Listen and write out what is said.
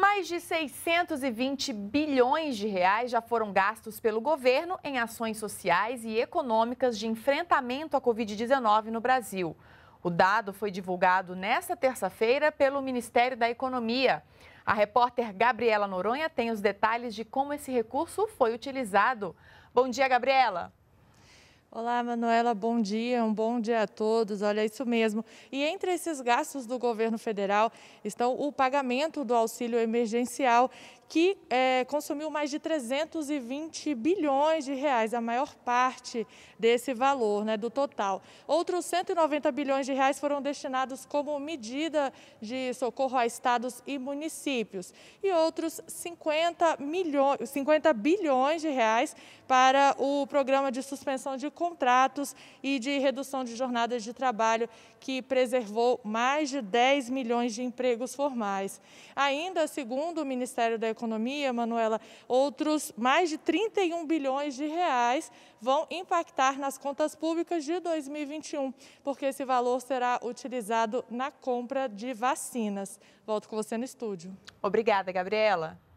Mais de 620 bilhões de reais já foram gastos pelo governo em ações sociais e econômicas de enfrentamento à Covid-19 no Brasil. O dado foi divulgado nesta terça-feira pelo Ministério da Economia. A repórter Gabriela Noronha tem os detalhes de como esse recurso foi utilizado. Bom dia, Gabriela. Olá, Manuela, bom dia, um bom dia a todos. Olha, isso mesmo. E entre esses gastos do governo federal estão o pagamento do auxílio emergencial, que é, consumiu mais de 320 bilhões de reais, a maior parte desse valor, né, do total. Outros 190 bilhões de reais foram destinados como medida de socorro a estados e municípios. E outros 50, 50 bilhões de reais para o programa de suspensão de contratos e de redução de jornadas de trabalho, que preservou mais de 10 milhões de empregos formais. Ainda, segundo o Ministério da Economia, Manuela, outros mais de 31 bilhões de reais vão impactar nas contas públicas de 2021, porque esse valor será utilizado na compra de vacinas. Volto com você no estúdio. Obrigada, Gabriela.